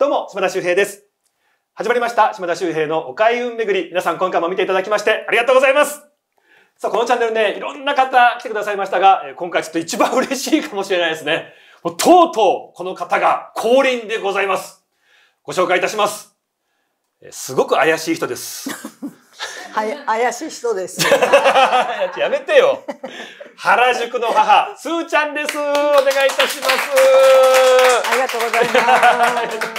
どうも、島田修平です。始まりました、島田修平のお開運巡り。皆さん今回も見ていただきましてありがとうございます。さあ、このチャンネルね、いろんな方来てくださいましたが、今回ちょっと一番嬉しいかもしれないですね。もうとうとうこの方が降臨でございます。ご紹介いたします。すごく怪しい人です。はい、怪しい人です。やめてよ。原宿の母、すーちゃんです。お願いいたします。ござい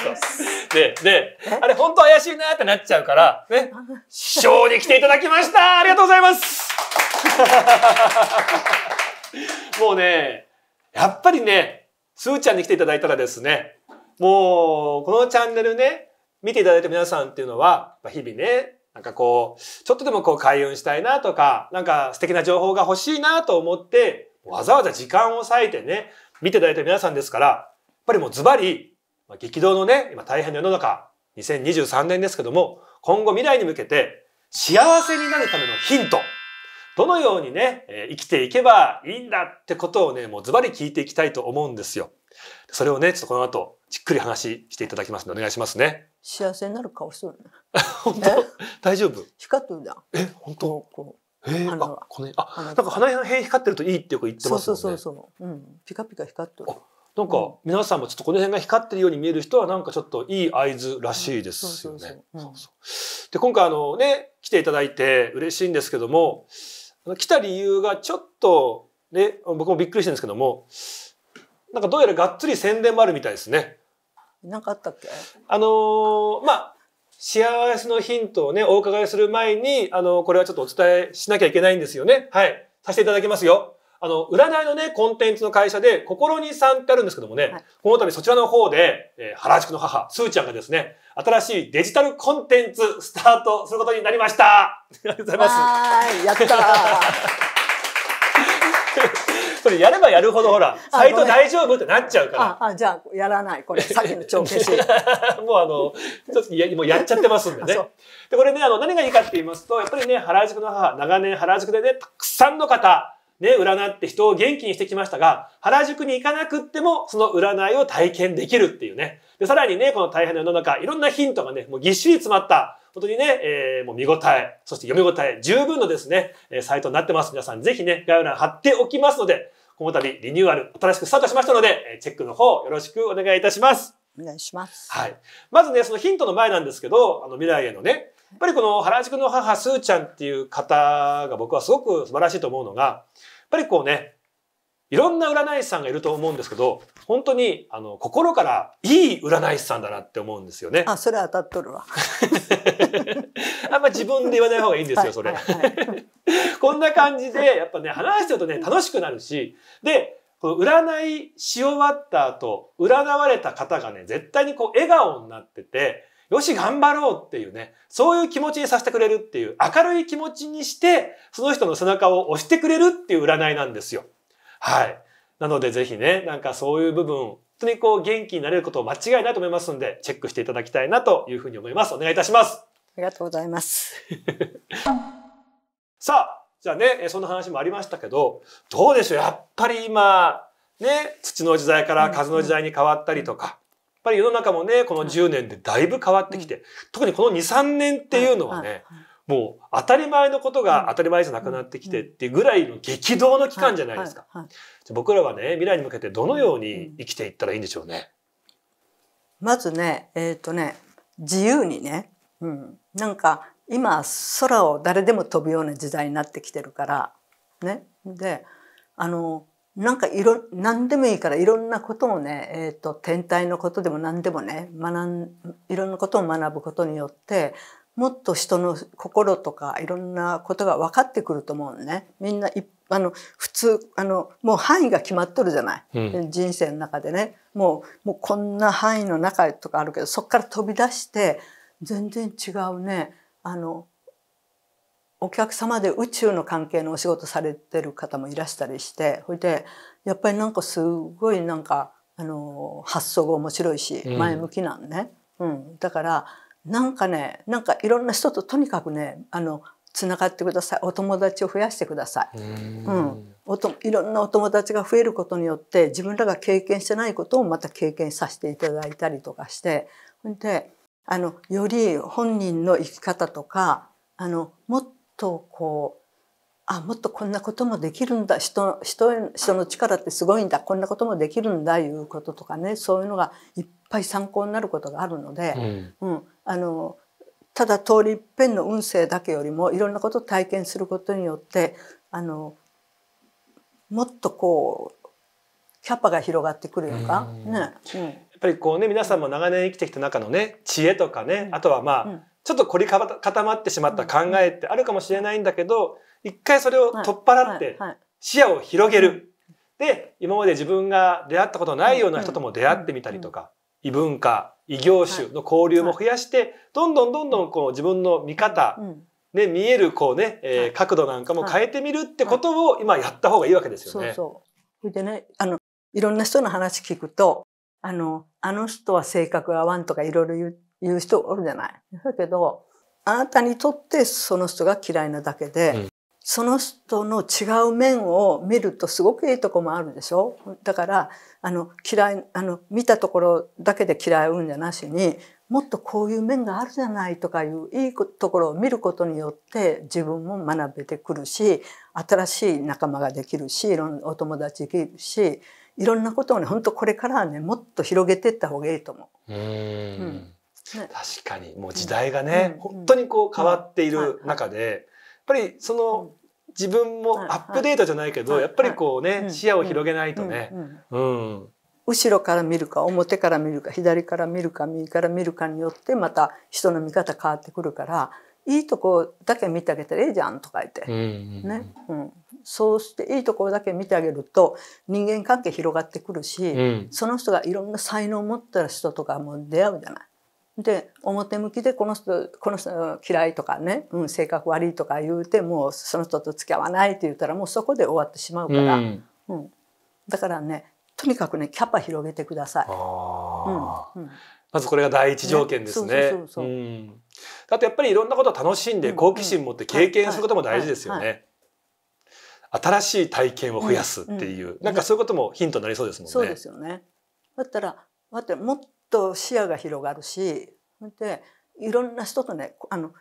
ます。で、で、あれ本当怪しいなってなっちゃうから、ね、師匠に来ていただきましたありがとうございます もうね、やっぱりね、すーちゃんに来ていただいたらですね、もう、このチャンネルね、見ていただいた皆さんっていうのは、日々ね、なんかこう、ちょっとでもこう開運したいなとか、なんか素敵な情報が欲しいなと思って、わざわざ時間を割いてね、見ていただいた皆さんですから、っぱりもうズバリ、まあ、激動のね、今大変な世の中、2023年ですけども、今後未来に向けて幸せになるためのヒント、どのようにね、生きていけばいいんだってことをね、もうズバリ聞いていきたいと思うんですよ。それをね、ちょっとこの後、じっくり話していただきますのでお願いしますね。幸せになる顔しとるね。本当大丈夫光ってるだ。え、本当こう。えー、あ、この、あ、なんか鼻辺光ってるといいってよく言ってますよね。そうそうそうそう。うん。ピカピカ光ってる。なんか皆さんもちょっとこの辺が光ってるように見える人はなんかちょっといい合図らしいですよね。で今回あのね来ていただいて嬉しいんですけども来た理由がちょっとね僕もびっくりしたんですけどもなんかどうやらがっつり宣伝もあるみたいですね。なんかあったっけあのー、まあ幸せのヒントをねお伺いする前にあのこれはちょっとお伝えしなきゃいけないんですよね。はいさせていただきますよ。あの、占いのね、コンテンツの会社で、心にさんってあるんですけどもね、はい、この度そちらの方で、えー、原宿の母、すーちゃんがですね、新しいデジタルコンテンツスタートすることになりましたありがとうございます。はい、やったー それやればやるほどほら、サイト大丈夫ってなっちゃうから。ああ、じゃあやらない。これ、さっきの帳消し。もうあの、ちょっとやもうやっちゃってますんでね。で、これね、あの、何がいいかって言いますと、やっぱりね、原宿の母、長年原宿でね、たくさんの方、ね、占って人を元気にしてきましたが、原宿に行かなくっても、その占いを体験できるっていうね。で、さらにね、この大変な世の中、いろんなヒントがね、もうぎっしり詰まった、本当にね、えー、もう見応え、そして読み応え、十分のですね、えサイトになってます。皆さん、ぜひね、概要欄貼っておきますので、この度リニューアル、新しくスタートしましたので、チェックの方、よろしくお願いいたします。お願いします。はい。まずね、そのヒントの前なんですけど、あの未来へのね、やっぱりこの原宿の母、すーちゃんっていう方が僕はすごく素晴らしいと思うのが、やっぱりこうね、いろんな占い師さんがいると思うんですけど、本当に、あの、心からいい占い師さんだなって思うんですよね。あ、それ当たっとるわ。あんま自分で言わない方がいいんですよ、それ。こんな感じで、やっぱね、話してるとね、楽しくなるし、で、この占いし終わった後、占われた方がね、絶対にこう笑顔になってて、よし、頑張ろうっていうね、そういう気持ちにさせてくれるっていう、明るい気持ちにして、その人の背中を押してくれるっていう占いなんですよ。はい。なのでぜひね、なんかそういう部分、本当にこう元気になれることを間違いないと思いますんで、チェックしていただきたいなというふうに思います。お願いいたします。ありがとうございます。さあ、じゃあね、そんな話もありましたけど、どうでしょうやっぱり今、ね、土の時代から風の時代に変わったりとか、ぱり世の中もねこの10年でだいぶ変わってきて、特にこの23年っていうのはね、もう当たり前のことが当たり前じゃなくなってきてっていうぐらいの激動の期間じゃないですか。僕らはね未来に向けてどのように生きていったらいいんでしょうね。まずねえっ、ー、とね自由にね、うん、なんか今空を誰でも飛ぶような時代になってきてるからねであのなんかいろ、何でもいいからいろんなことをね、えっ、ー、と、天体のことでも何でもね、学ん、いろんなことを学ぶことによって、もっと人の心とかいろんなことが分かってくると思うね。みんなあの普通あのもう範囲が決まっとるじゃない、うん、人生の中でねもうもうこんな範囲の中とかあるけどそこから飛び出して全然違うねあのお客様で宇宙の関係のお仕事されてる方もいらしたりして、ほいで、やっぱりなんかすごいなんか、あの、発想が面白いし、前向きなんね。うん、うん。だから、なんかね、なんかいろんな人ととにかくね、あの、つながってください。お友達を増やしてください。うんうんおと。いろんなお友達が増えることによって、自分らが経験してないことをまた経験させていただいたりとかして、ほんで、あの、より本人の生き方とか、あの、もっとこうあもっとこんなこともできるんだ人人人の力ってすごいんだこんなこともできるんだいうこととかねそういうのがいっぱい参考になることがあるので、うん、うん、あのただ通り一遍の運勢だけよりもいろんなことを体験することによってあのもっとこうキャパが広がってくるのか、ね、うん、やっぱりこうね皆さんも長年生きてきた中のね知恵とかね、あとはまあ、うんちょっと凝り固まってしまった考えってあるかもしれないんだけど、一回それを取っ払って、視野を広げる。で、今まで自分が出会ったことないような人とも出会ってみたりとか、異文化、異業種の交流も増やして、どんどんどんどんこう自分の見方、ね、見えるこうね、えー、角度なんかも変えてみるってことを今やった方がいいわけですよね。そうそう。でね、あの、いろんな人の話聞くと、あの、あの人は性格が合わんとかいろいろ言って、言う人おるじゃない。だけど、あなたにとってその人が嫌いなだけで、うん、その人の違う面を見るとすごくいいとこもあるでしょだから、あの、嫌い、あの、見たところだけで嫌いうんじゃなしに、もっとこういう面があるじゃないとかいういいところを見ることによって自分も学べてくるし新しい仲間ができるしいろんなお友達できるしいろんなことをね本当これからはねもっと広げていった方がいいと思う。うん確かにもう時代がね、うん、本当にこう変わっている中で、やっぱりその自分もアップデートじゃないけど、やっぱりこうね、視野を広げないとね、うん後ろから見るか表から見るか左から見るか右から見るかによってまた人の見方変わってくるからいいとこだけ見てあげたらええじゃんとか言って、ねうん、そうしていいところだけ見てあげると人間関係広がってくるし、うん、その人がいろんな才能を持った人とかも出会うじゃない。で表向きでこの人この人嫌いとかね、うん、性格悪いとか言うてもうその人と付き合わないって言ったらもうそこで終わってしまうから、うん、うん、だからねとにかくねキャパ広げてください。うん、うん、まずこれが第一条件ですね。あとやっぱりいろんなことを楽しんで好奇心持って経験することも大事ですよね。新しい体験を増やすっていう、うんうん、なんかそういうこともヒントになりそうですもんね。そうですよね。だったら、だってもっと視野が広がるしでいろんな人とねあの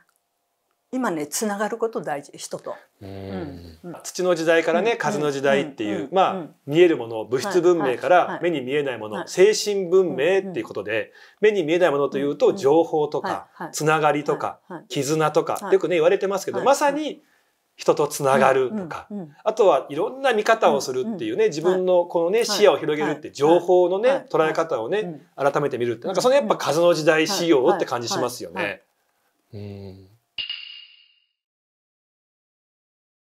今ねつながること大事人と、うん、土の時代からね、うん、風の時代っていう、うん、まあ、見えるもの物質文明から目に見えないもの、はいはい、精神文明っていうことで、目に見えないものというと情報とか、つながりとか、絆とか、よくね言われてますけど、まさに人とつながるとか、あとはいろんな見方をするっていうね、自分のこのね、視野を広げるって情報のね、捉え方をね、改めて見るって、なんかそのやっぱ風の時代仕様って感じしますよね。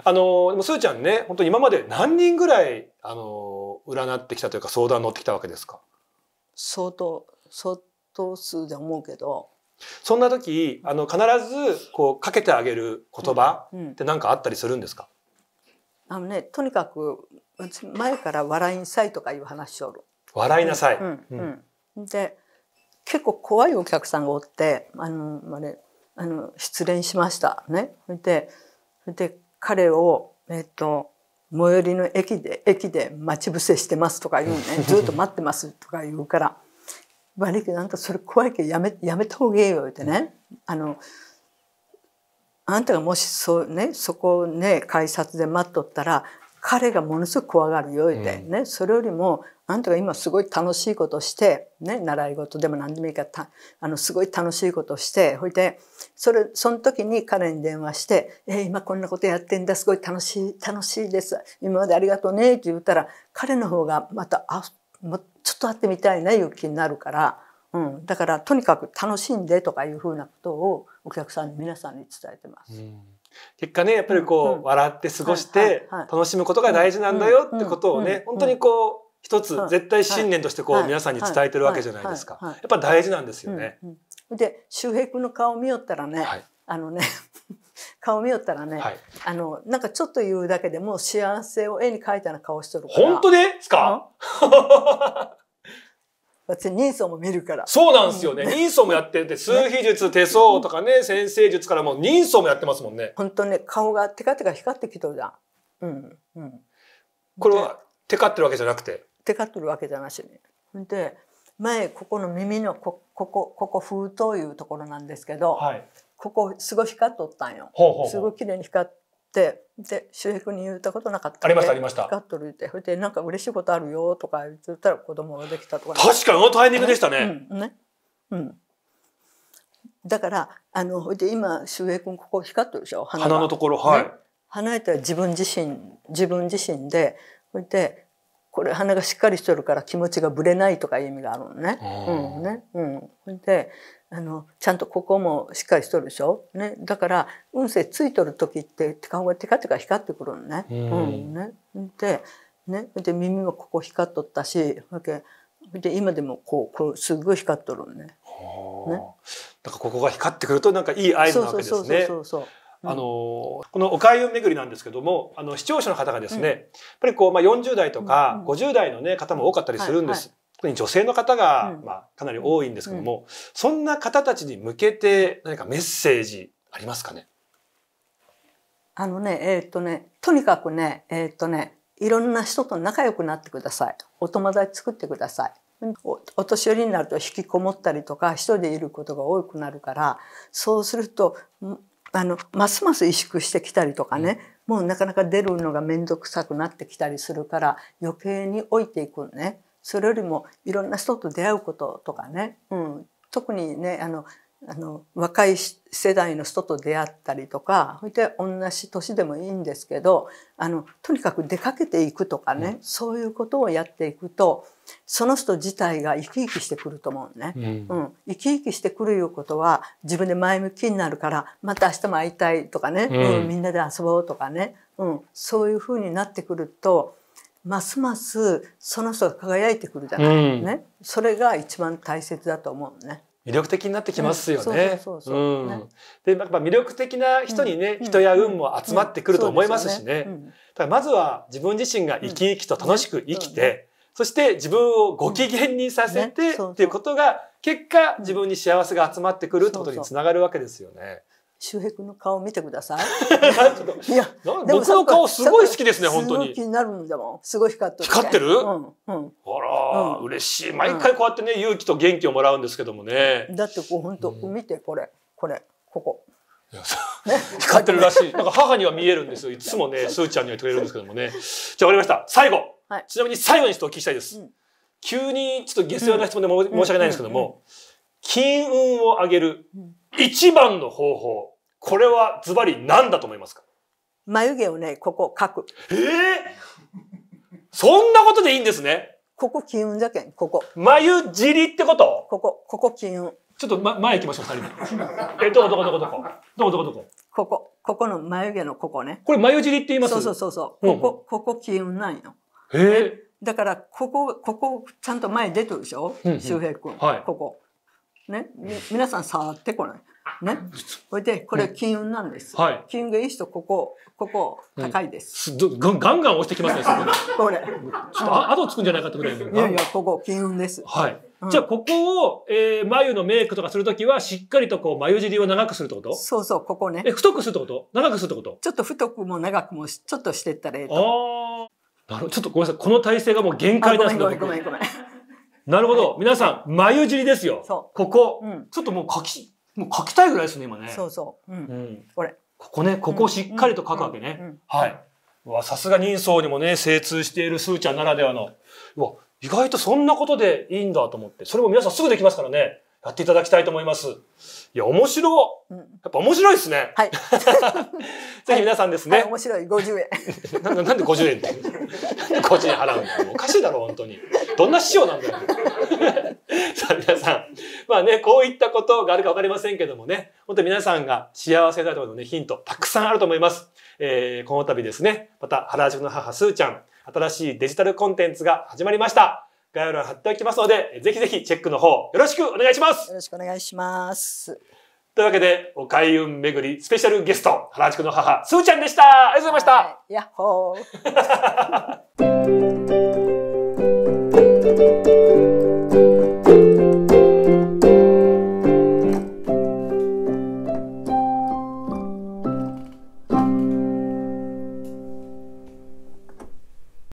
あの、でもすーちゃんね、本当に今まで何人ぐらい、あの、占ってきたというか相談乗ってきたわけですか相当、相当数で思うけど、そんな時あの必ずこうかけてあげる言葉って何かあったりするんですか、うんうん、あのねとにかく前から「笑いなさい」とかいう話しる。笑いなさい、で結構怖いお客さんがおってあのあれあの失恋しましたね。でで彼を、えーと最寄りの駅で駅で待ち伏せしてますとか言うね ずっと待ってますとか言うから悪いけどなんかそれ怖いけどやめやめた方がいいよってね、うん、あのあんたがもしそうねそこをね改札で待っとったら彼がものすごく怖がるよってね、うん、それよりもあんたが今すごい楽しいことして、ね、習い事でも何でもいいからたあのすごい楽しいことしてほいでそれその時に彼に電話して「えー、今こんなことやってんだすごい楽しい楽しいです今までありがとうね」って言ったら彼の方がまたあもうちょっと会ってみたいないう気になるから、うん、だからとにかく楽しんでとかいうふうなことをお客さん皆さんに伝えてます。うん結果ねやっぱりこう、うん、笑って過ごして楽しむことが大事なんだよってことをね本当にこう一つ絶対信念としてこう皆さんに伝えてるわけじゃないですかやっぱ大事なんですよね。うんうん、で周平君の顔見よったらね、はい、あのね顔見よったらね、はい、あの、なんかちょっと言うだけでも幸せを絵に描いたような顔しとるから。本当ですか 私人相も見るからそうなんですよね、人相もやってて数秘術、手相とかね 先生術からも人相もやってますもんね本当ね顔がテカテカ光ってきとるじゃんうんうんこれはテカってるわけじゃなくてテカってるわけじゃなしにで前ここの耳のこ、ここここ封筒いうところなんですけど、はい、ここすごい光っとったんよ。ほうほうほうすごい綺麗に光ってで周平君に言ったことなかったありましたありました光っとるってそれでなんか嬉しいことあるよとか言ったら子供ができたとか、ね、確かにあのタイミングでしたね。うん、ね、うん、だからあので今周平君ここ光ってるでしょ鼻のところはい。離れた自分自身自分自身でそれでこれ鼻がしっかりしとるから気持ちがぶれないとかいう意味があるのね。うん、ね。うん。で、あの、ちゃんとここもしっかりしとるでしょね。だから、運勢ついとる時って、顔がテカテカ光ってくるのね。うん、ね。で、ね。で、耳もここ光っとったし、わけ。で、今でもこう、こう、すごい光っとるのね。ね。だからここが光ってくると、なんかいい合図なわけですね。そうそうそうそう。あの、このおかゆ巡りなんですけども、あの、視聴者の方がですね、やっぱりこう、まあ、40代とか50代のね、方も多かったりするんです。特に女性の方が、まあ、かなり多いんですけども、そんな方たちに向けて何かメッセージありますかねあのね、えっ、とね、とにかくね、えっ、とね、いろんな人と仲良くなってください。お友達作ってください。おお年寄りになると引きこもったりとか一人でいることが多くなるからそうするとあのますます萎縮してきたりとかね、もうなかなか出るのが面倒くさくなってきたりするから余計に老いていくねそれよりもいろんな人と出会うこととかね、うん、特にねあのあの若い世代の人と出会ったりとかそれで同じ年でもいいんですけどあのとにかく出かけていくとかね、うん、そういうことをやっていくとその人自体が生き生きしてくると思うね、うん、うん、生き生きしてくるいうことは自分で前向きになるからまた明日も会いたいとかね、うん、みんなで遊ぼうとかね、うん、そういうふうになってくるとますますその人が輝いてくるじゃない、ね、それが一番大切だと思うね。魅力的になってきますよね。で、やっぱ魅力的な人にね、人や運も集まってくると思いますしね。だからまずは自分自身が生き生きと楽しく生きて、そして自分をご機嫌にさせてっていうことが、結果自分に幸せが集まってくるってことにつながるわけですよね。周平君の顔見てください。いや、僕の顔すごい好きですね、本当に。気になるんだもん。すごい光ってる、光ってるうんうん。ら、う嬉しい。毎回こうやってね、勇気と元気をもらうんですけどもね。だってこう本当、見てこれ、これ、ここ。光ってるらしい。なんか母には見えるんですよ。いつもね、す ーちゃんには言ってくれるんですけどもね。じゃあわりました。最後、はい、ちなみに最後にちょっとお聞きしたいです。急にちょっと下世話な質問で、申し訳ないんですけども、金運を上げる一番の方法。これはズバリ何だと思いますか眉毛をね、ここ描く。ええー、そんなことでいいんですね。ここ金運じゃけん、ここ。眉尻ってことここ、ここ金運。ちょっと、ま、前行きましょう、二人で。え、どこどこどこどこどこどこどこここ、ここの眉毛のここね。これ眉尻って言いますそうそうそうそう。ここ、ここ金運なんよ。へえ。だから、ここ、ここ、ちゃんと前出てるでしょ、うんうん、周平君。はい。ここ。ね。み、皆さん触ってこない。ね。これで、これ金運なんです。はい、金運がいい人、ここ、ここ、高いです。うん、ガンガン押してきますね、これ。ちょっと後つくんじゃないかってぐらい。いやいや、ここ、金運です。はい。じゃあ、ここを、えー、眉のメイクとかするときは、しっかりとこう、眉尻を長くするってことそうそう、ここね。え、太くするってこと長くするってことちょっと太くも長くも、ちょっとしてったらええと。ああ。なるほど。ちょっとごめんなさい。この体勢がもう限界なんですごめんごめんごめん。なるほど。皆さん、眉尻ですよ。そう。ここ。うん、ちょっともう書き、もう書きたいぐらいですね、今ね。そうそう。うん。うん、これ。ここね、ここをしっかりと書くわけね。うんうはい。わ、さすが人相にもね、精通しているすーちゃんならではの。うわ、意外とそんなことでいいんだと思って。それも皆さんすぐできますからね。やっていただきたいと思います。いや、面白。やっぱ面白いですね。はい。ぜひ皆さんですね。はいはい、面白い、50円。なんで50円って。なん50円払うんだおかしいだろ、う、本当に。どんな師匠なんだよ。さあ皆さん、まあね、こういったことがあるかわかりませんけどもね、本当皆さんが幸せだとのね、ヒントたくさんあると思います。えー、この度ですね、また原宿の母すーちゃん、新しいデジタルコンテンツが始まりました。概要欄貼っておきますので、ぜひぜひチェックの方よろしくお願いします。よろしくお願いします。というわけで、お開運巡りスペシャルゲスト、原宿の母、すーちゃんでした。ありがとうございました。はい、やっほー。